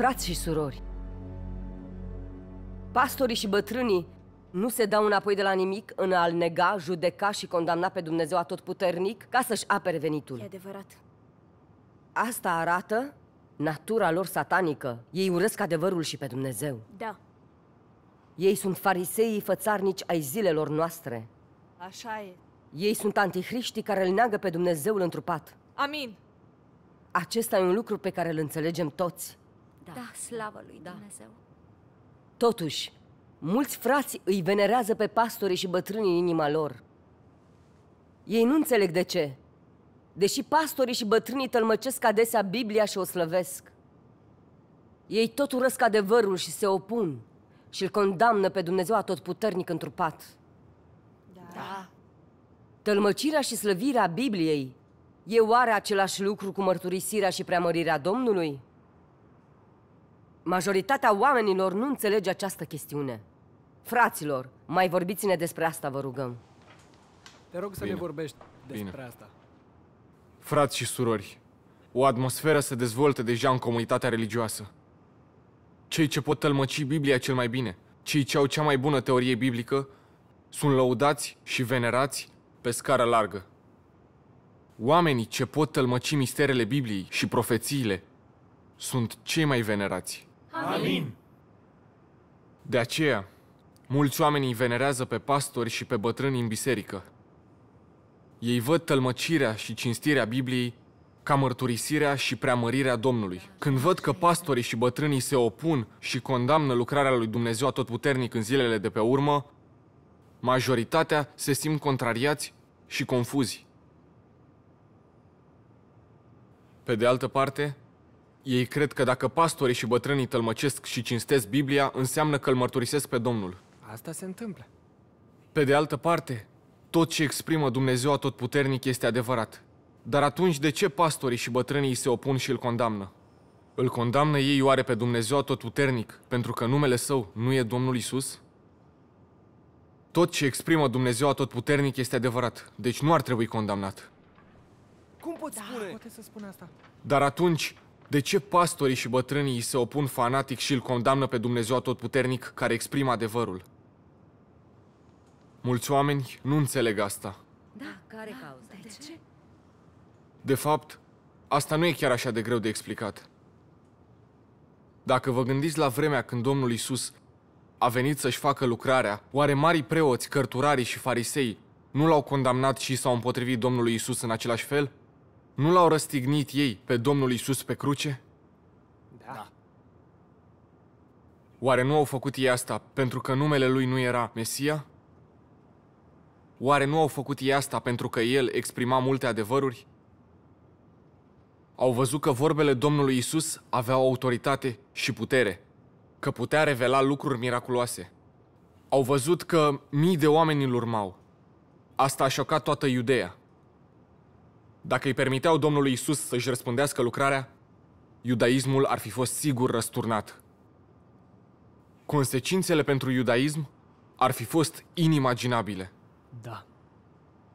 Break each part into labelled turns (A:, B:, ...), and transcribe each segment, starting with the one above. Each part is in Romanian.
A: Frați și surori, pastorii și bătrânii nu se dau înapoi de la nimic în a-L nega, judeca și condamna pe Dumnezeu atotputernic ca să-și apere venitul. E adevărat. Asta arată natura lor satanică. Ei urăsc adevărul și pe Dumnezeu. Da. Ei sunt fariseii fățarnici ai zilelor noastre. Așa e. Ei sunt antihriștii care îl neagă pe Dumnezeul întrupat. Amin. Acesta e un lucru pe care îl înțelegem toți. Da, da slavă lui da. Dumnezeu. Totuși, mulți frați îi venerează pe pastori și bătrânii în inima lor. Ei nu înțeleg de ce, deși pastorii și bătrânii tălmăcesc adesea Biblia și o slăvesc. Ei tot urăsc adevărul și se opun și îl condamnă pe Dumnezeu atotputernic întrupat. Da. da. Tălmăcirea și slăvirea Bibliei e oare același lucru cu mărturisirea și preamărirea Domnului? Majoritatea oamenilor nu înțelege această chestiune. Fraților, mai vorbiți-ne despre asta, vă rugăm.
B: Te rog să Bine. ne vorbești despre Bine. asta. Frați și surori, o atmosferă se dezvoltă deja în comunitatea religioasă. Cei ce pot tălmăci Biblia cel mai bine, cei ce au cea mai bună teorie biblică, sunt lăudați și venerați pe scară largă. Oamenii ce pot tălmăci misterele Bibliei și profețiile sunt cei mai venerați. Amin! De aceea, mulți oameni îi venerează pe pastori și pe bătrâni în biserică. Ei văd tălmăcirea și cinstirea Bibliei ca mărturisirea și preamărirea Domnului. Când văd că pastorii și bătrânii se opun și condamnă lucrarea lui Dumnezeu atotputernic în zilele de pe urmă, majoritatea se simt contrariați și confuzi. Pe de altă parte, ei cred că dacă pastorii și bătrânii tălmăcesc și cinstesc Biblia, înseamnă că îl mărturisesc pe Domnul. Asta se întâmplă. Pe de altă parte, tot ce exprimă Dumnezeu Atotputernic este adevărat. Dar atunci de ce pastorii și bătrânii se opun și îl condamnă? Îl condamnă ei oare pe Dumnezeu Atotputernic pentru că numele său nu e Domnul Isus? Tot ce exprimă Dumnezeu Atotputernic este adevărat, deci nu ar trebui condamnat. Cum poți da, spune? Poate să spun asta. Dar atunci, de ce pastorii și bătrânii se opun fanatic și îl condamnă pe Dumnezeu Atotputernic care exprimă adevărul? Mulți oameni nu înțeleg asta.
A: Da, care cauza? De
B: ce? De fapt, asta nu e chiar așa de greu de explicat. Dacă vă gândiți la vremea când Domnul Isus a venit să-și facă lucrarea, oare marii preoți, cărturarii și farisei nu l-au condamnat și s-au împotrivit Domnului Isus în același fel? Nu l-au răstignit ei pe Domnul Isus pe cruce? Da. da. Oare nu au făcut ei asta pentru că numele lui nu era Mesia? Oare nu au făcut ei asta pentru că el exprima multe adevăruri? Au văzut că vorbele Domnului Isus aveau autoritate și putere, că putea revela lucruri miraculoase. Au văzut că mii de oameni îl urmau. Asta a șocat toată Iudeea. Dacă îi permiteau Domnului Isus să-și răspundească lucrarea, iudaismul ar fi fost sigur răsturnat. Consecințele pentru iudaism ar fi fost inimaginabile. Da.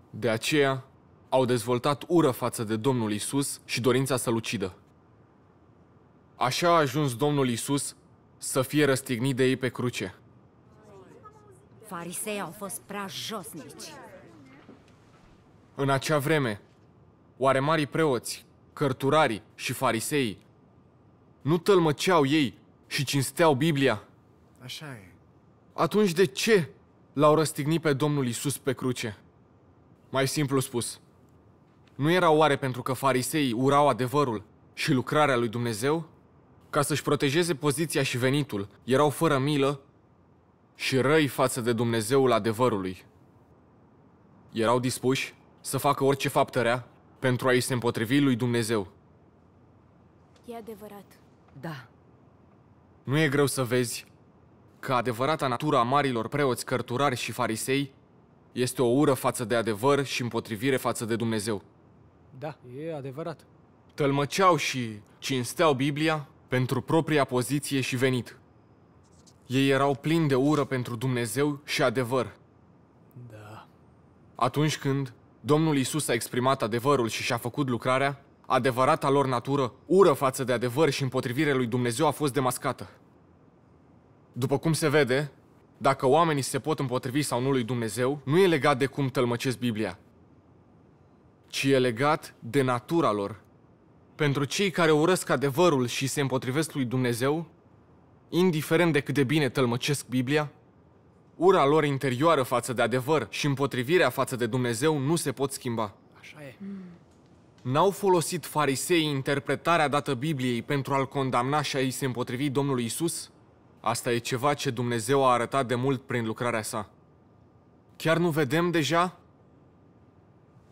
B: De aceea, au dezvoltat ură față de Domnul Isus și dorința să-l ucidă. Așa a ajuns Domnul Isus să fie răstignit de ei pe cruce.
A: Farisei au fost prea josnici.
B: În acea vreme, Oare marii preoți, cărturarii și farisei. nu tălmăceau ei și cinsteau Biblia? Așa e. Atunci de ce l-au răstignit pe Domnul Isus pe cruce? Mai simplu spus, nu era oare pentru că fariseii urau adevărul și lucrarea lui Dumnezeu? Ca să-și protejeze poziția și venitul, erau fără milă și răi față de Dumnezeul adevărului. Erau dispuși să facă orice faptă rea pentru a-i se împotrivi lui Dumnezeu.
A: E adevărat. Da.
B: Nu e greu să vezi că adevărata natura a marilor preoți, cărturari și farisei este o ură față de adevăr și împotrivire față de Dumnezeu. Da, e adevărat. Tălmăceau și cinsteau Biblia pentru propria poziție și venit. Ei erau plini de ură pentru Dumnezeu și adevăr. Da. Atunci când Domnul Isus a exprimat adevărul și și-a făcut lucrarea, adevărata lor natură, ură față de adevăr și împotrivire lui Dumnezeu a fost demascată. După cum se vede, dacă oamenii se pot împotrivi sau nu lui Dumnezeu, nu e legat de cum tălmăcesc Biblia, ci e legat de natura lor. Pentru cei care urăsc adevărul și se împotrivesc lui Dumnezeu, indiferent de cât de bine tălmăcesc Biblia, Ura lor interioară față de adevăr și împotrivirea față de Dumnezeu nu se pot schimba. Așa e. Hmm. N-au folosit fariseii interpretarea dată Bibliei pentru a-l condamna și a-i se împotrivi Domnului Isus? Asta e ceva ce Dumnezeu a arătat de mult prin lucrarea sa. Chiar nu vedem deja?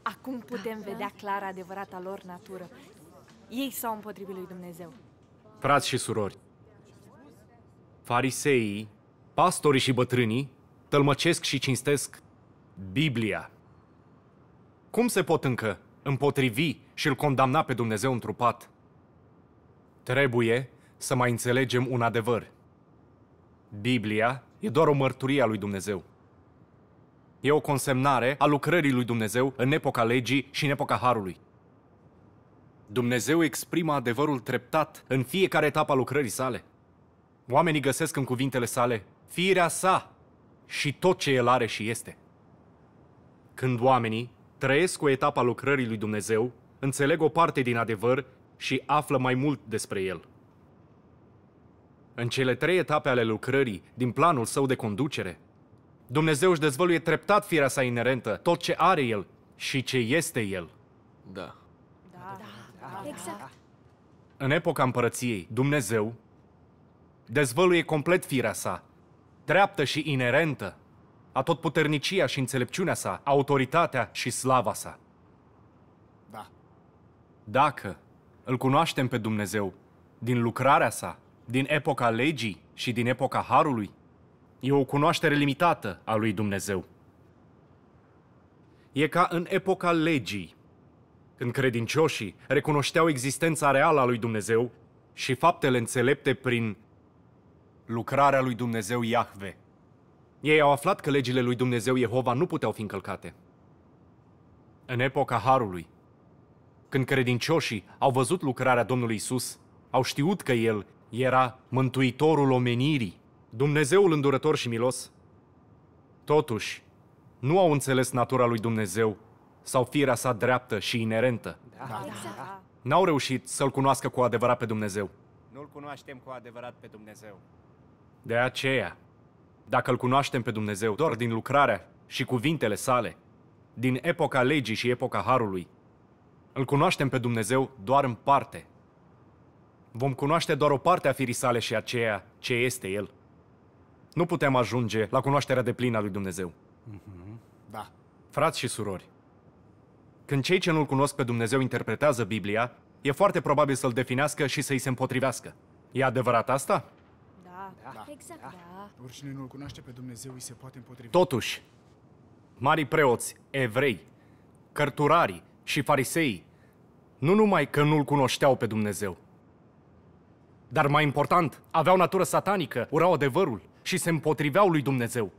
A: Acum putem da. vedea clar adevărata lor natură. Ei s-au împotrivit lui Dumnezeu.
C: Frați și surori, fariseii Pastorii și bătrânii tălmăcesc și cinstesc Biblia. Cum se pot încă împotrivi și îl condamna pe Dumnezeu întrupat? Trebuie să mai înțelegem un adevăr. Biblia e doar o mărturie a lui Dumnezeu. E o consemnare a lucrării lui Dumnezeu în epoca legii și în epoca harului. Dumnezeu exprimă adevărul treptat în fiecare etapă a lucrării sale. Oamenii găsesc în cuvintele sale firea sa și tot ce el are și este. Când oamenii trăiesc o etapă a lucrării lui Dumnezeu, înțeleg o parte din adevăr și află mai mult despre el. În cele trei etape ale lucrării, din planul său de conducere, Dumnezeu își dezvăluie treptat firea sa inerentă, tot ce are el și ce este el. Da.
A: Da, da, exact.
C: În epoca împărăției, Dumnezeu dezvăluie complet firea sa, dreaptă și inerentă, a tot puternicia și înțelepciunea sa, autoritatea și slava sa. Da. Dacă îl cunoaștem pe Dumnezeu din lucrarea sa, din epoca legii și din epoca harului, e o cunoaștere limitată a lui Dumnezeu. E ca în epoca legii, când credincioșii recunoșteau existența reală a lui Dumnezeu și faptele înțelepte prin lucrarea lui Dumnezeu Iahve. Ei au aflat că legile lui Dumnezeu Jehova nu puteau fi încălcate. În epoca Harului, când credincioșii au văzut lucrarea Domnului Isus, au știut că El era Mântuitorul omenirii, Dumnezeul îndurător și milos. Totuși, nu au înțeles natura lui Dumnezeu sau firea sa dreaptă și inerentă.
B: Da. Da.
C: N-au reușit să-L cunoască cu adevărat pe Dumnezeu. Nu-L cunoaștem cu adevărat pe Dumnezeu. De aceea, dacă îl cunoaștem pe Dumnezeu doar din lucrarea și cuvintele sale, din epoca legii și epoca harului, îl cunoaștem pe Dumnezeu doar în parte. Vom cunoaște doar o parte a firii sale și aceea ce este El. Nu putem ajunge la cunoașterea de plină a lui Dumnezeu.
B: Mhm, da.
C: Frați și surori, când cei ce nu-L cunosc pe Dumnezeu interpretează Biblia, e foarte probabil să-L definească și să-i se împotrivească. E adevărat asta?
B: Da. Exact, da. da. Oricine nu-L cunoaște pe Dumnezeu îi se poate împotrivi.
C: Totuși, mari preoți, evrei, cărturarii și farisei, nu numai că nu-L cunoșteau pe Dumnezeu, dar mai important, aveau natură satanică, urau adevărul și se împotriveau lui Dumnezeu.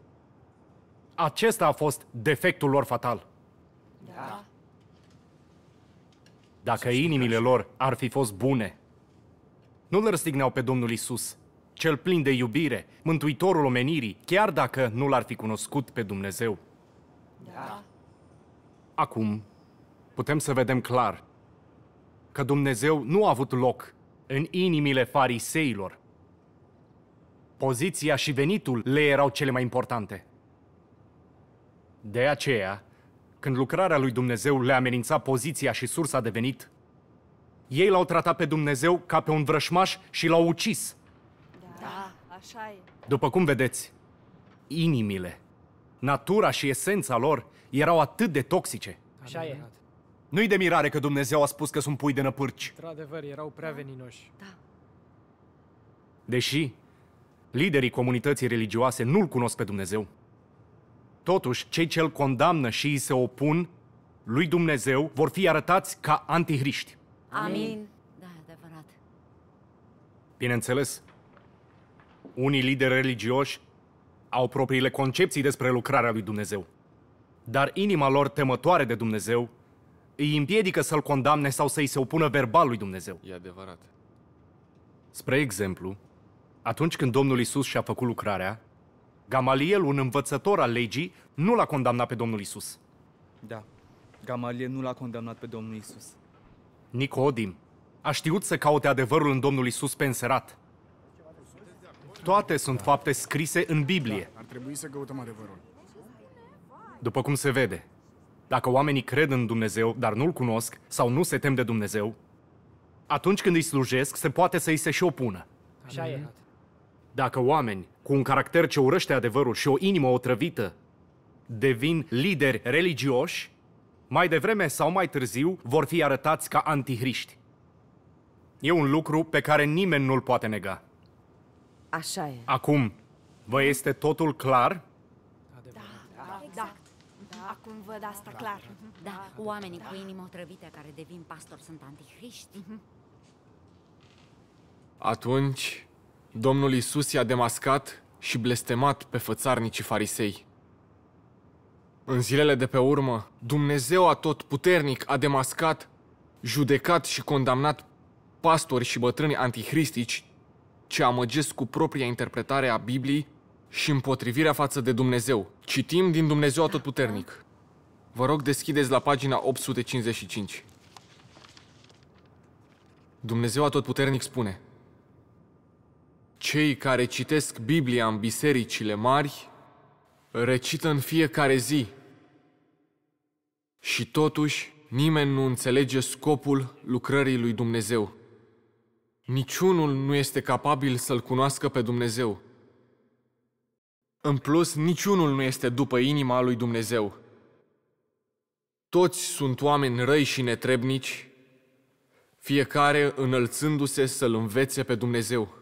C: Acesta a fost defectul lor fatal. Da. da. Dacă inimile lor ar fi fost bune, nu le răstigneau pe Domnul Isus, cel plin de iubire, mântuitorul omenirii, chiar dacă nu l-ar fi cunoscut pe Dumnezeu. Da. Acum, putem să vedem clar că Dumnezeu nu a avut loc în inimile fariseilor. Poziția și venitul le erau cele mai importante. De aceea, când lucrarea lui Dumnezeu le amenința poziția și sursa de venit, ei l-au tratat pe Dumnezeu ca pe un vrășmaș și l-au ucis Așa e. După cum vedeți, inimile, natura și esența lor erau atât de toxice. Așa, e. Nu-i de mirare că Dumnezeu a spus că sunt pui de năpârci.
B: Într-adevăr, erau prea da. veninoși. Da.
C: Deși liderii comunității religioase nu-L cunosc pe Dumnezeu, totuși cei ce-L condamnă și îi se opun lui Dumnezeu vor fi arătați ca antihriști.
A: Amin. Amin. Da, adevărat.
C: Bineînțeles, unii lideri religioși au propriile concepții despre lucrarea lui Dumnezeu, dar inima lor temătoare de Dumnezeu îi împiedică să-l condamne sau să-i se opună verbal lui Dumnezeu. E adevărat. Spre exemplu, atunci când Domnul Isus și-a făcut lucrarea, Gamaliel, un învățător al legii, nu l-a condamnat pe Domnul Isus. Da, Gamaliel nu l-a condamnat pe Domnul Isus. Nicodim a știut să caute adevărul în Domnul Isus pe înserat. Toate sunt fapte scrise în Biblie.
B: Da, ar trebui să căutăm adevărul.
C: După cum se vede, dacă oamenii cred în Dumnezeu, dar nu-L cunosc sau nu se tem de Dumnezeu, atunci când îi slujesc, se poate să îi se și opună. Așa e. Dacă oameni cu un caracter ce urăște adevărul și o inimă otrăvită devin lideri religioși, mai devreme sau mai târziu vor fi arătați ca antihriști. E un lucru pe care nimeni nu-l poate nega. Așa e. Acum, vă este totul clar?
B: Da,
A: exact. da. Acum văd asta da, clar. Da, oamenii da. cu inimă otrăvite care devin pastori sunt antihriști. Mhm.
B: Atunci, Domnul Isus i-a demascat și blestemat pe fățarnicii farisei. În zilele de pe urmă, Dumnezeu puternic a demascat, judecat și condamnat pastori și bătrâni antihristici ce amăgesc cu propria interpretare a Bibliei și împotrivirea față de Dumnezeu. Citim din Dumnezeu Atotputernic. Vă rog, deschideți la pagina 855. Dumnezeu Atotputernic spune Cei care citesc Biblia în bisericile mari recită în fiecare zi și totuși nimeni nu înțelege scopul lucrării lui Dumnezeu. Niciunul nu este capabil să-L cunoască pe Dumnezeu. În plus, niciunul nu este după inima lui Dumnezeu. Toți sunt oameni răi și netrebnici, fiecare înălțându-se să-L învețe pe Dumnezeu.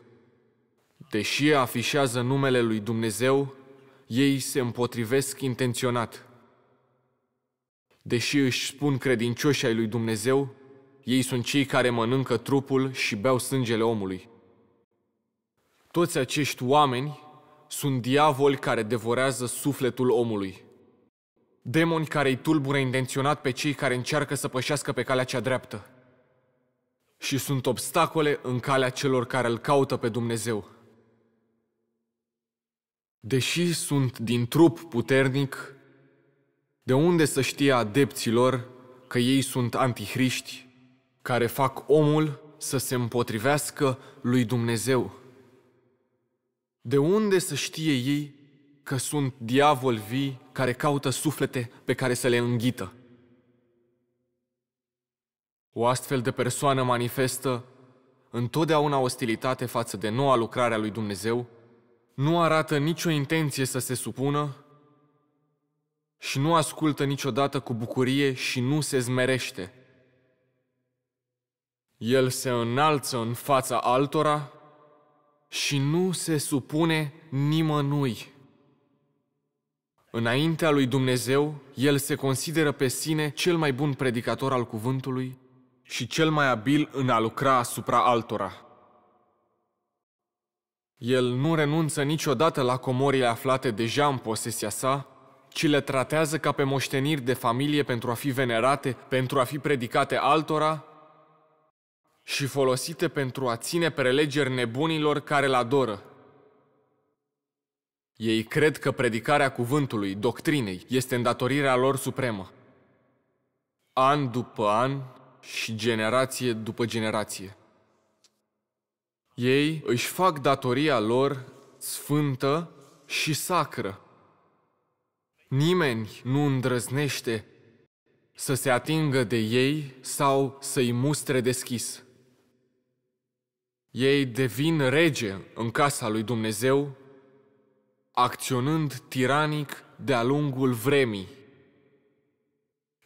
B: Deși afișează numele lui Dumnezeu, ei se împotrivesc intenționat. Deși își spun credincioși ai lui Dumnezeu, ei sunt cei care mănâncă trupul și beau sângele omului. Toți acești oameni sunt diavoli care devorează sufletul omului. Demoni care îi tulbură intenționat pe cei care încearcă să pășească pe calea cea dreaptă. Și sunt obstacole în calea celor care îl caută pe Dumnezeu. Deși sunt din trup puternic, de unde să știe adepților că ei sunt antihriști care fac omul să se împotrivească lui Dumnezeu. De unde să știe ei că sunt diavol vii care caută suflete pe care să le înghită? O astfel de persoană manifestă întotdeauna ostilitate față de noua lucrare a lui Dumnezeu, nu arată nicio intenție să se supună și nu ascultă niciodată cu bucurie și nu se zmerește – el se înalță în fața altora și nu se supune nimănui. Înaintea lui Dumnezeu, el se consideră pe sine cel mai bun predicator al cuvântului și cel mai abil în a lucra asupra altora. El nu renunță niciodată la comorile aflate deja în posesia sa, ci le tratează ca pe moșteniri de familie pentru a fi venerate, pentru a fi predicate altora și folosite pentru a ține prelegeri nebunilor care îl adoră. Ei cred că predicarea cuvântului, doctrinei, este îndatorirea lor supremă. An după an și generație după generație. Ei își fac datoria lor sfântă și sacră. Nimeni nu îndrăznește să se atingă de ei sau să-i mustre deschis. Ei devin rege în casa lui Dumnezeu, acționând tiranic de-a lungul vremii.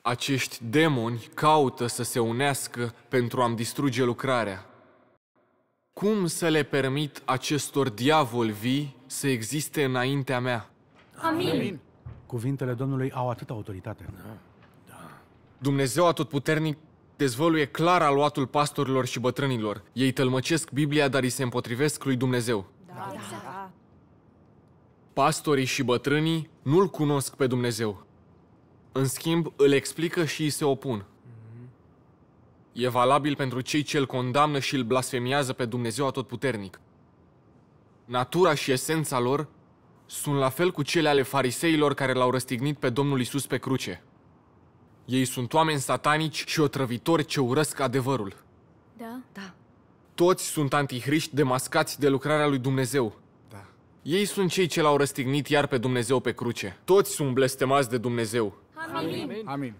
B: Acești demoni caută să se unească pentru a-mi distruge lucrarea. Cum să le permit acestor diavoli vii să existe înaintea mea? Amin.
A: Amin.
D: Cuvintele Domnului au atâta autoritate. Da. da. Dumnezeu Atotputernic
B: dezvăluie clar aluatul pastorilor și bătrânilor. Ei tălmăcesc Biblia, dar îi se împotrivesc lui Dumnezeu. Da. da. Pastorii și bătrânii nu-L cunosc pe Dumnezeu. În schimb, îl explică și îi se opun. Mhm. E valabil pentru cei ce îl condamnă și îl blasfemiază pe Dumnezeu atotputernic. Natura și esența lor sunt la fel cu cele ale fariseilor care l-au răstignit pe Domnul Isus pe cruce. Ei sunt oameni satanici și otrăvitori ce urăsc adevărul. Da? Da. Toți sunt antihriști demascați de lucrarea lui Dumnezeu. Da. Ei sunt cei ce l-au răstignit iar pe Dumnezeu pe cruce. Toți sunt blestemați de Dumnezeu. Amin. Amin. Amin.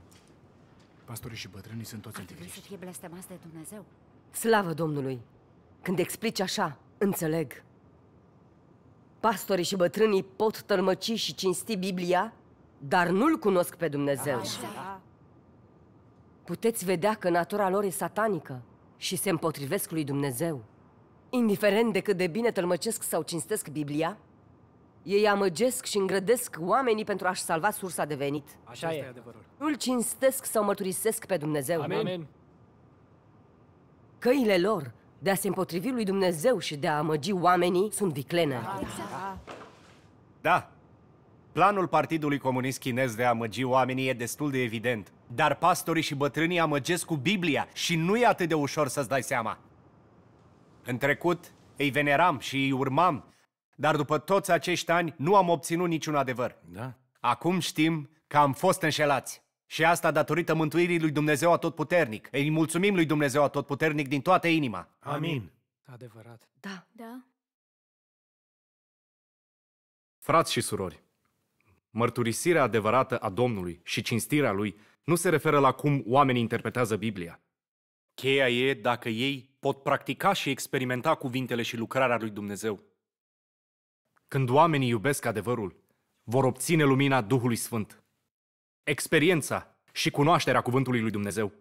B: Pastorii și bătrânii sunt toți
A: antihriști. să fie blestemați de Dumnezeu. Slavă Domnului! Când explici așa, înțeleg. Pastorii și bătrânii pot tălmăci și cinsti Biblia, dar nu-L cunosc pe Dumnezeu. Așa puteți vedea că natura lor e satanică și se împotrivesc lui Dumnezeu. Indiferent de cât de bine tălmăcesc sau cinstesc Biblia, ei amăgesc și îngrădesc oamenii pentru a-și salva sursa de venit. Așa e. Nu-l cinstesc sau mărturisesc pe Dumnezeu. Amen. Căile lor de a se împotrivi lui Dumnezeu și de a amăgi oamenii sunt viclene. Exact. Da. da. da. Planul
C: Partidului Comunist Chinez de a amăgi oamenii e destul de evident. Dar pastorii și bătrânii amăgesc cu Biblia și nu e atât de ușor să-ți dai seama. În trecut, îi veneram și îi urmam, dar după toți acești ani nu am obținut niciun adevăr. Da. Acum știm că am fost înșelați. Și asta datorită mântuirii lui Dumnezeu Atotputernic. Îi mulțumim lui Dumnezeu Atotputernic din toată inima. Amin.
A: Adevărat. Da. da. Da.
C: Frați și surori, Mărturisirea adevărată a Domnului și cinstirea Lui nu se referă la cum oamenii interpretează Biblia. Cheia e dacă ei pot practica și experimenta cuvintele și lucrarea lui Dumnezeu. Când oamenii iubesc adevărul, vor obține lumina Duhului Sfânt, experiența și cunoașterea cuvântului lui Dumnezeu.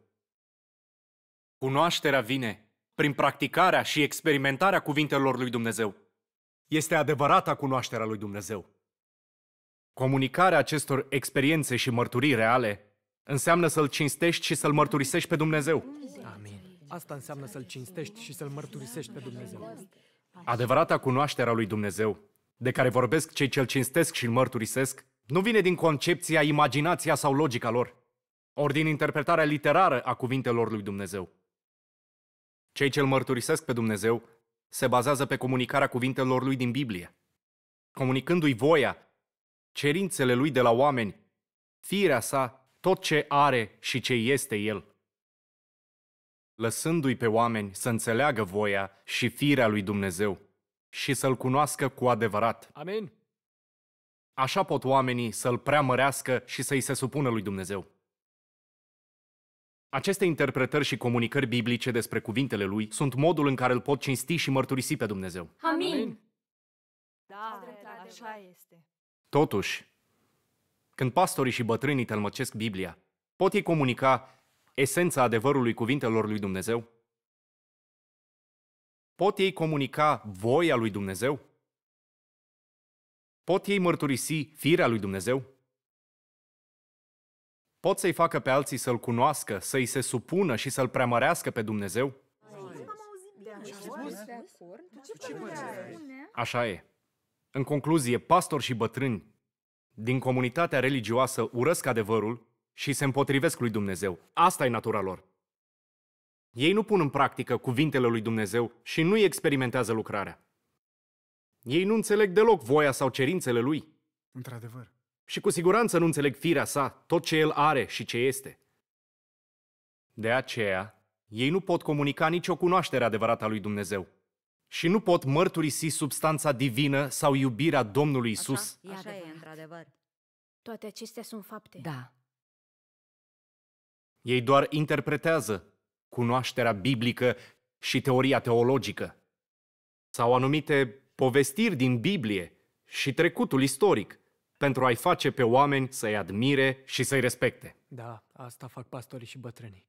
C: Cunoașterea vine prin practicarea și experimentarea cuvintelor lui Dumnezeu. Este adevărata cunoașterea lui Dumnezeu. Comunicarea acestor experiențe și mărturii reale înseamnă să-L cinstești și să-L mărturisești pe Dumnezeu.
D: Amin. Asta înseamnă să-L cinstești și să-L mărturisești pe Dumnezeu.
C: Adevărata cunoașterea a lui Dumnezeu, de care vorbesc cei ce-L cinstesc și-L mărturisesc, nu vine din concepția, imaginația sau logica lor, ori din interpretarea literară a cuvintelor lui Dumnezeu. Cei ce-L mărturisesc pe Dumnezeu se bazează pe comunicarea cuvintelor lui din Biblie, comunicându-i voia cerințele lui de la oameni, firea sa, tot ce are și ce este el. Lăsându-i pe oameni să înțeleagă voia și firea lui Dumnezeu și să-L cunoască cu adevărat. Amen. Așa pot oamenii să-L preamărească și să-I se supună lui Dumnezeu. Aceste interpretări și comunicări biblice despre cuvintele lui sunt modul în care îl pot cinsti și mărturisi pe Dumnezeu.
A: Amin! Da, așa este.
C: Totuși, când pastorii și bătrânii tălmăcesc Biblia, pot ei comunica esența adevărului cuvintelor lui Dumnezeu? Pot ei comunica voia lui Dumnezeu? Pot ei mărturisi firea lui Dumnezeu? Pot să-i facă pe alții să-L cunoască, să-i se supună și să-L preamărească pe Dumnezeu? Așa e. În concluzie, pastori și bătrâni din comunitatea religioasă urăsc adevărul și se împotrivesc lui Dumnezeu. Asta e natura lor. Ei nu pun în practică cuvintele lui Dumnezeu și nu îi experimentează lucrarea. Ei nu înțeleg deloc voia sau cerințele lui. Într-adevăr. Și cu siguranță nu înțeleg firea sa, tot ce el are și ce este. De aceea, ei nu pot comunica nicio cunoaștere adevărată a lui Dumnezeu și nu pot mărturisi substanța divină sau iubirea Domnului Isus.
A: Așa, așa e, într-adevăr. Toate acestea sunt fapte. Da.
C: Ei doar interpretează cunoașterea biblică și teoria teologică sau anumite povestiri din Biblie și trecutul istoric pentru a-i face pe oameni să-i admire și să-i respecte. Da, asta fac pastorii și bătrânii.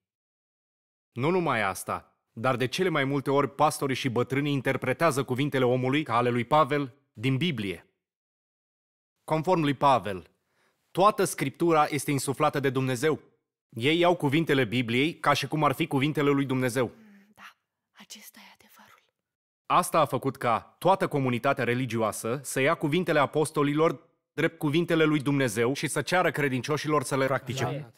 C: Nu numai asta, dar de cele mai multe ori pastorii și bătrânii interpretează cuvintele omului ca ale lui Pavel din Biblie. Conform lui Pavel, toată scriptura este insuflată de Dumnezeu. Ei iau cuvintele Bibliei ca și cum ar fi cuvintele lui Dumnezeu. Mm, da, acesta e adevărul. Asta a făcut ca toată comunitatea religioasă să ia cuvintele apostolilor drept cuvintele lui Dumnezeu și să ceară credincioșilor să le practice. Da.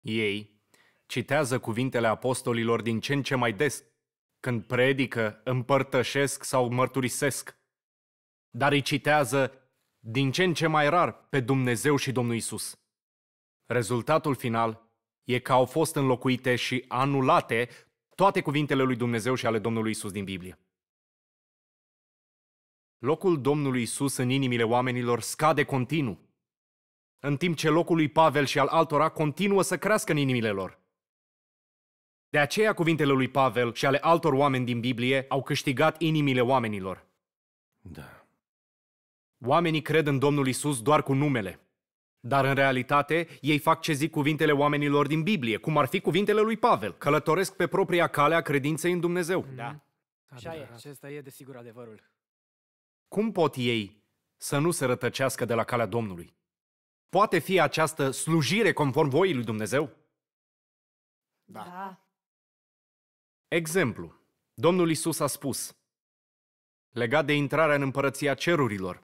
C: Ei citează cuvintele apostolilor din ce în ce mai des, când predică, împărtășesc sau mărturisesc. Dar îi citează din ce în ce mai rar pe Dumnezeu și Domnul Isus. Rezultatul final e că au fost înlocuite și anulate toate cuvintele lui Dumnezeu și ale Domnului Isus din Biblie. Locul Domnului Isus în inimile oamenilor scade continuu, în timp ce locul lui Pavel și al altora continuă să crească în inimile lor. De aceea cuvintele lui Pavel și ale altor oameni din Biblie au câștigat inimile oamenilor. Da. Oamenii cred în Domnul Isus doar cu numele. Dar în realitate, ei fac ce zic cuvintele oamenilor din Biblie, cum ar fi cuvintele lui Pavel. Călătoresc pe propria cale a credinței în Dumnezeu. Mhm. Da.
D: Așa e, da. acesta e desigur adevărul.
C: Cum pot ei să nu se rătăcească de la calea Domnului? Poate fi această slujire conform voii lui Dumnezeu? Da. da. Exemplu. Domnul Isus a spus, legat de intrarea în împărăția cerurilor,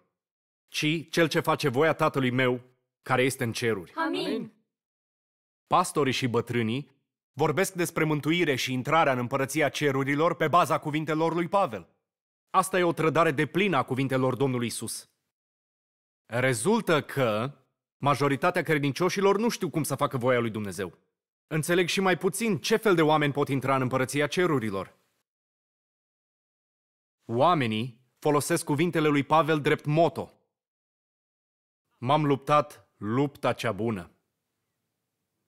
C: ci cel ce face voia Tatălui meu, care este în ceruri. Amin. Pastorii și bătrânii vorbesc despre mântuire și intrarea în împărăția cerurilor pe baza cuvintelor lui Pavel. Asta e o trădare de plină a cuvintelor Domnului Isus. Rezultă că majoritatea credincioșilor nu știu cum să facă voia lui Dumnezeu. Înțeleg și mai puțin ce fel de oameni pot intra în împărăția cerurilor. Oamenii folosesc cuvintele lui Pavel drept moto. M-am luptat lupta cea bună.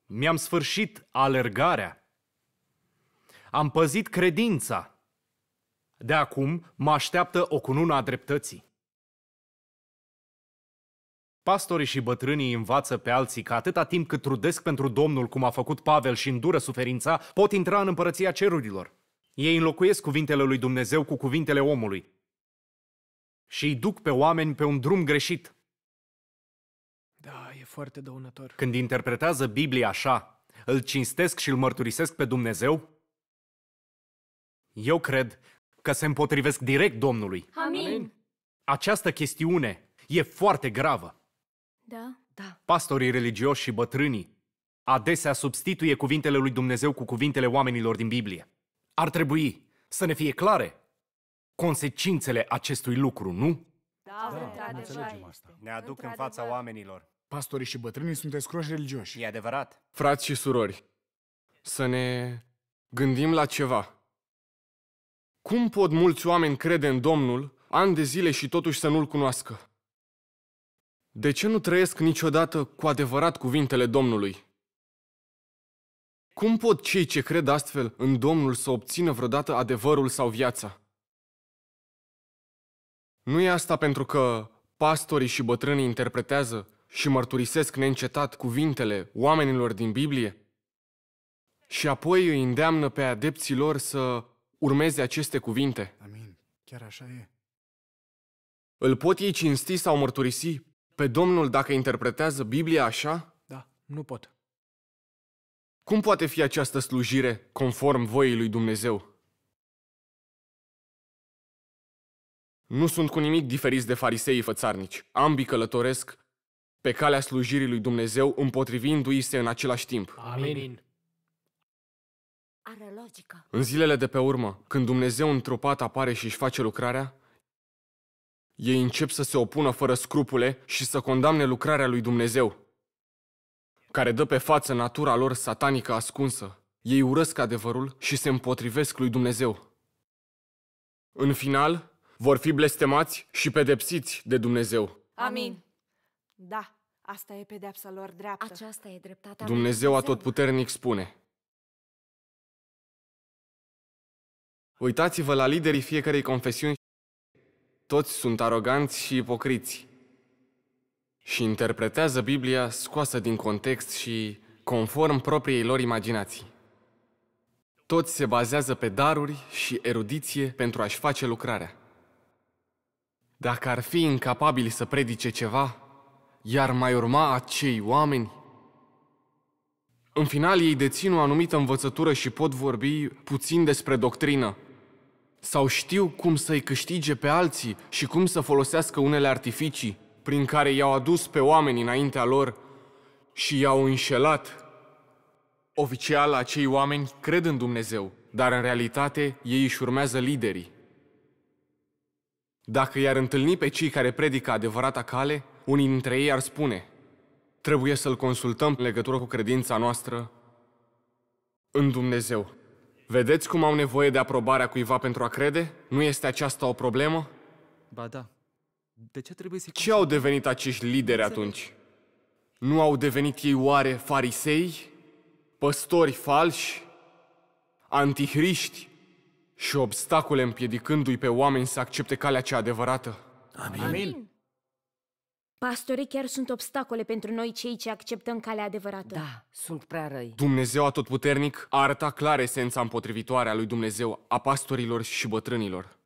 C: Mi-am sfârșit alergarea. Am păzit credința. De acum mă așteaptă o cunună a dreptății. Pastorii și bătrânii învață pe alții că atâta timp cât trudesc pentru Domnul, cum a făcut Pavel și îndură suferința, pot intra în împărăția cerurilor. Ei înlocuiesc cuvintele lui Dumnezeu cu cuvintele omului și îi duc pe oameni pe un drum greșit.
B: Da, e foarte dăunător.
C: Când interpretează Biblia așa, îl cinstesc și îl mărturisesc pe Dumnezeu? Eu cred că se împotrivesc direct Domnului. Amin. Această chestiune e foarte gravă.
A: Da? Da.
C: Pastorii religioși și bătrânii adesea substituie cuvintele lui Dumnezeu cu cuvintele oamenilor din Biblie. Ar trebui să ne fie clare consecințele acestui lucru, nu?
A: Da, da, da înțelegem asta.
C: Ne aduc în fața oamenilor. Pastorii și bătrânii sunt escroși religioși. E
B: adevărat. Frați și surori, să ne gândim la ceva. Cum pot mulți oameni crede în Domnul ani de zile și totuși să nu-L cunoască? De ce nu trăiesc niciodată cu adevărat cuvintele Domnului? Cum pot cei ce cred astfel în Domnul să obțină vreodată adevărul sau viața? Nu e asta pentru că pastorii și bătrânii interpretează și mărturisesc neîncetat cuvintele oamenilor din Biblie? Și apoi îi îndeamnă pe adepții lor să urmeze aceste cuvinte. Amin. Chiar așa e. Îl pot ei cinsti sau mărturisi pe Domnul dacă interpretează Biblia așa? Da, nu pot. Cum poate fi această slujire conform voii lui Dumnezeu? Nu sunt cu nimic diferiți de fariseii fățarnici. Ambii călătoresc pe calea slujirii lui Dumnezeu împotrivindu-i se în același timp. Amin.
A: Are logică.
B: În zilele de pe urmă, când Dumnezeu întrupat apare și își face lucrarea, ei încep să se opună fără scrupule și să condamne lucrarea lui Dumnezeu, care dă pe față natura lor satanică ascunsă. Ei urăsc adevărul și se împotrivesc lui Dumnezeu. În final, vor fi blestemați și pedepsiți de Dumnezeu.
A: Amin. Da, asta e pedepsa lor dreaptă. Aceasta e dreptatea Dumnezeu a tot puternic
B: spune. Uitați-vă la liderii fiecarei confesiuni toți sunt aroganți și ipocriți și interpretează Biblia scoasă din context și conform propriei lor imaginații. Toți se bazează pe daruri și erudiție pentru a-și face lucrarea. Dacă ar fi incapabili să predice ceva, iar mai urma acei oameni? În final, ei dețin o anumită învățătură și pot vorbi puțin despre doctrină, sau știu cum să-i câștige pe alții și cum să folosească unele artificii prin care i-au adus pe oameni înaintea lor și i-au înșelat. Oficial, acei oameni cred în Dumnezeu, dar în realitate ei își urmează liderii. Dacă i-ar întâlni pe cei care predică adevărata cale, unii dintre ei ar spune Trebuie să-L consultăm în legătură cu credința noastră în Dumnezeu. Vedeți cum au nevoie de aprobarea cuiva pentru a crede? Nu este aceasta o problemă? Ba da. De ce trebuie să... Ce au devenit acești lideri atunci? Nu au devenit ei oare farisei? Păstori falși? Antihriști? Și obstacole împiedicându-i pe oameni să accepte calea cea adevărată?
D: Amin. Amin.
A: Pastorii chiar sunt obstacole pentru noi cei ce acceptăm calea adevărată. Da, sunt prea răi.
B: Dumnezeu atotputernic a arătat clar esența împotrivitoare a lui Dumnezeu, a pastorilor și bătrânilor.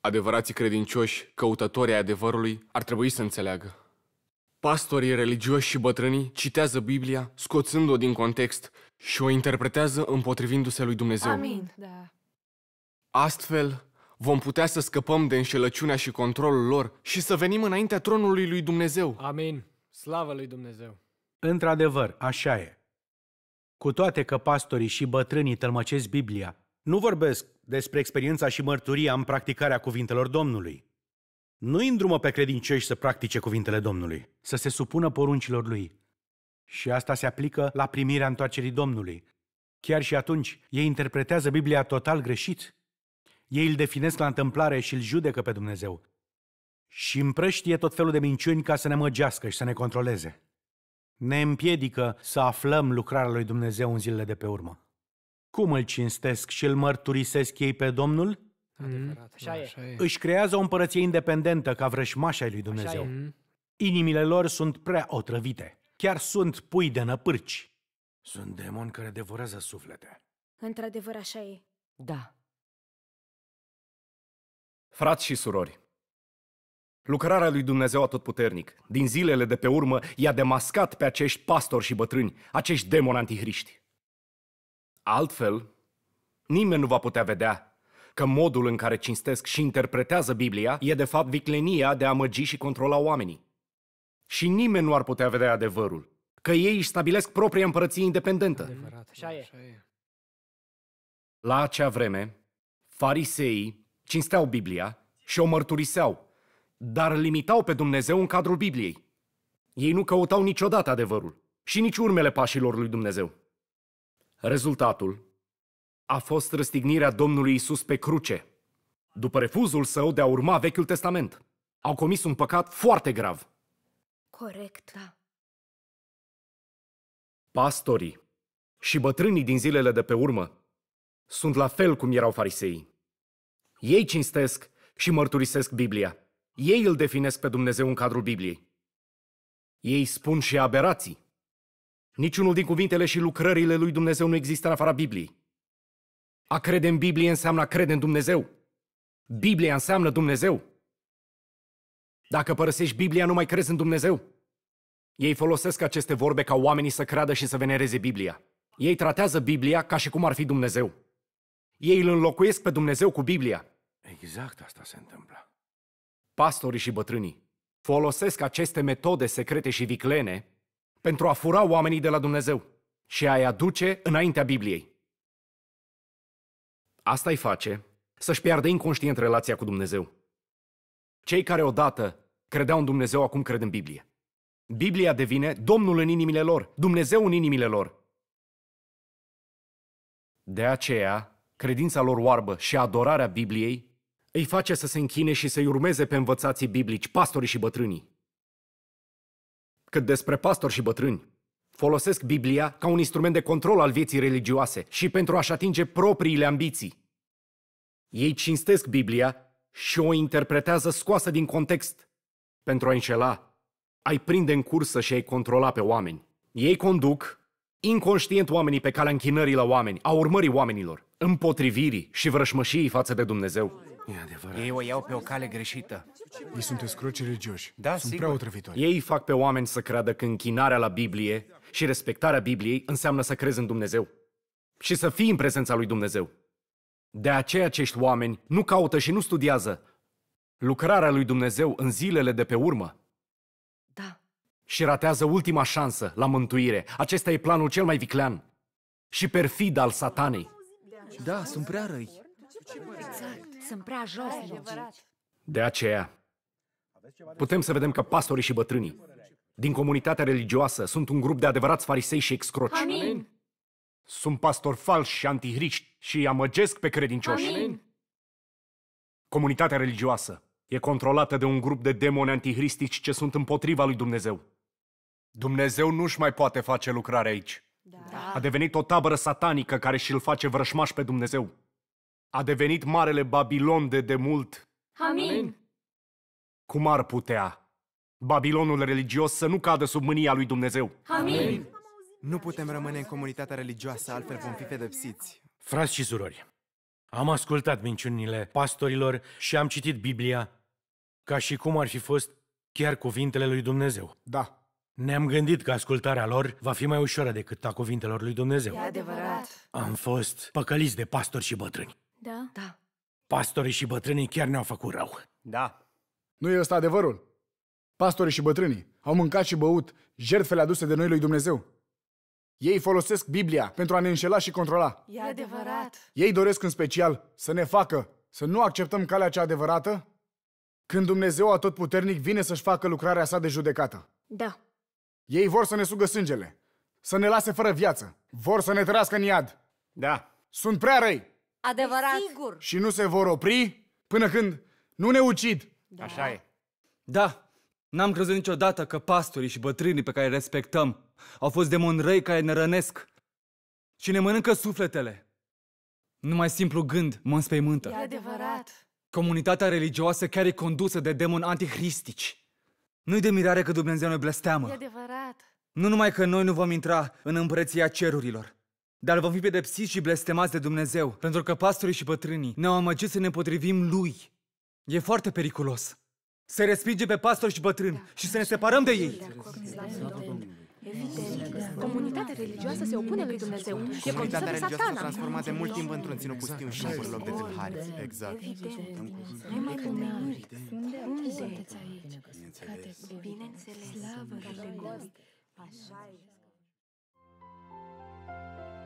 B: Adevărații credincioși, căutători ai adevărului, ar trebui să înțeleagă. Pastorii religioși și bătrânii citează Biblia, scoțând-o din context și o interpretează împotrivindu-se lui Dumnezeu. Amin. Da. Astfel, vom putea să scăpăm de înșelăciunea și controlul lor și să venim înaintea tronului
D: lui Dumnezeu.
B: Amin. Slavă lui Dumnezeu!
D: Într-adevăr, așa e. Cu toate că pastorii și bătrânii tălmăcesc Biblia, nu vorbesc despre experiența și mărturia în practicarea cuvintelor Domnului. Nu îndrumă pe credincioși să practice cuvintele Domnului, să se supună poruncilor Lui. Și asta se aplică la primirea întoarcerii Domnului. Chiar și atunci, ei interpretează Biblia total greșit ei îl definesc la întâmplare și îl judecă pe Dumnezeu. Și împrăștie tot felul de minciuni ca să ne măgească și să ne controleze. Ne împiedică să aflăm lucrarea lui Dumnezeu în zilele de pe urmă. Cum îl cinstesc și îl mărturisesc ei pe Domnul? Mm-hmm. Adevărat,
B: așa, e. așa e. Își
D: creează o împărăție independentă ca vrășmașa lui Dumnezeu. Mm-hmm. Inimile lor sunt prea otrăvite. Chiar sunt pui de năpârci. Sunt demoni care devorează suflete.
A: Într-adevăr așa e.
D: Da.
C: Frați și surori, lucrarea lui Dumnezeu atotputernic, din zilele de pe urmă, i-a demascat pe acești pastori și bătrâni, acești demoni antihriști. Altfel, nimeni nu va putea vedea că modul în care cinstesc și interpretează Biblia e de fapt viclenia de a măgi și controla oamenii. Și nimeni nu ar putea vedea adevărul, că ei își stabilesc propria împărăție independentă. Adevărat, așa e. La acea vreme, fariseii cinsteau Biblia și o mărturiseau, dar limitau pe Dumnezeu în cadrul Bibliei. Ei nu căutau niciodată adevărul și nici urmele pașilor lui Dumnezeu. Rezultatul a fost răstignirea Domnului Isus pe cruce, după refuzul său de a urma Vechiul Testament. Au comis un păcat foarte grav.
A: Corect, da.
C: Pastorii și bătrânii din zilele de pe urmă sunt la fel cum erau fariseii. Ei cinstesc și mărturisesc Biblia. Ei îl definesc pe Dumnezeu în cadrul Bibliei. Ei spun și aberații. Niciunul din cuvintele și lucrările lui Dumnezeu nu există în afara Bibliei. A crede în Biblie înseamnă a crede în Dumnezeu. Biblia înseamnă Dumnezeu. Dacă părăsești Biblia, nu mai crezi în Dumnezeu. Ei folosesc aceste vorbe ca oamenii să creadă și să venereze Biblia. Ei tratează Biblia ca și cum ar fi Dumnezeu. Ei îl înlocuiesc pe Dumnezeu cu Biblia.
D: Exact asta se întâmplă.
C: Pastorii și bătrânii folosesc aceste metode secrete și viclene pentru a fura oamenii de la Dumnezeu și a-i aduce înaintea Bibliei. Asta îi face să-și piardă inconștient relația cu Dumnezeu. Cei care odată credeau în Dumnezeu, acum cred în Biblie. Biblia devine Domnul în inimile lor, Dumnezeu în inimile lor. De aceea, credința lor oarbă și adorarea Bibliei îi face să se închine și să-i urmeze pe învățații biblici, pastorii și bătrânii. Cât despre pastori și bătrâni, folosesc Biblia ca un instrument de control al vieții religioase și pentru a-și atinge propriile ambiții. Ei cinstesc Biblia și o interpretează scoasă din context pentru a înșela, ai prinde în cursă și ai controla pe oameni. Ei conduc inconștient oamenii pe calea închinării la oameni, a urmării oamenilor, împotrivirii și vrășmășiei față de Dumnezeu. E adevărat. Ei o iau pe o cale greșită. Ei sunt
B: escroci religioși.
C: Da, sunt sigur. prea otrăvitori. Ei fac pe oameni să creadă că închinarea la Biblie și respectarea Bibliei înseamnă să crezi în Dumnezeu și să fii în prezența lui Dumnezeu. De aceea acești oameni nu caută și nu studiază lucrarea lui Dumnezeu în zilele de pe urmă. Da. Și ratează ultima șansă la mântuire. Acesta e planul cel mai viclean și perfid al satanei. Da,
B: sunt prea răi. Exact.
A: Sunt prea jos,
C: De aceea, putem să vedem că pastorii și bătrânii din comunitatea religioasă sunt un grup de adevărați farisei și excroci. Amin. Sunt pastori falși și antihriști și amăgesc pe credincioși. Amin. Comunitatea religioasă e controlată de un grup de demoni antihristici ce sunt împotriva lui Dumnezeu. Dumnezeu nu-și mai poate face lucrare aici. Da. da. A devenit o tabără satanică care și-l face vrășmaș pe Dumnezeu a devenit Marele Babilon de demult. Amin! Cum ar putea Babilonul religios să nu cadă sub mânia lui Dumnezeu?
D: Amin! Nu putem rămâne în comunitatea religioasă, altfel vom fi pedepsiți. Frați și surori, am ascultat minciunile pastorilor și am citit Biblia ca și cum ar fi fost chiar cuvintele lui Dumnezeu. Da. Ne-am gândit că ascultarea lor va fi mai ușoară decât a cuvintelor lui Dumnezeu. E
A: adevărat.
D: Am fost păcăliți de pastori și bătrâni. Da? Da. Pastorii și bătrânii chiar ne-au făcut rău. Da. Nu e ăsta adevărul. Pastorii
C: și bătrânii au mâncat și băut jertfele aduse de noi lui Dumnezeu. Ei folosesc Biblia pentru a ne înșela și controla.
A: E adevărat.
C: Ei doresc în special să ne facă să nu acceptăm calea cea adevărată când Dumnezeu atotputernic vine să-și facă lucrarea sa de judecată. Da. Ei vor să ne sugă sângele, să ne lase fără viață, vor să ne trăiască în iad. Da. Sunt prea răi!
A: Adevărat. E deci, sigur.
C: Și nu se vor opri până când nu ne ucid. Da. Așa e. Da, N-am crezut niciodată că pastorii și bătrânii pe care îi respectăm au fost demoni răi care ne rănesc și ne mănâncă sufletele. Numai simplu gând mă înspăimântă. E
A: adevărat.
C: Comunitatea religioasă chiar e condusă de demoni antihristici. Nu-i de mirare că Dumnezeu ne blesteamă. E
A: adevărat.
C: Nu numai că noi nu vom intra în împărăția cerurilor, dar vom fi pedepsiți și blestemați de Dumnezeu, pentru că pastorii și bătrânii ne-au amăgit să ne potrivim Lui. E foarte periculos. Să respinge pe pastori și bătrâni da, și să ne
D: separăm de ei. Evident. Comunitatea religioasă se opune lui Dumnezeu. E Comunitatea religioasă s-a transformat de mult timp într-un ținut pustiu și în loc de tâlhari. Exact.
C: Evident. Ai
A: mai Unde sunteți aici? Bineînțeles. Slavă, Așa e.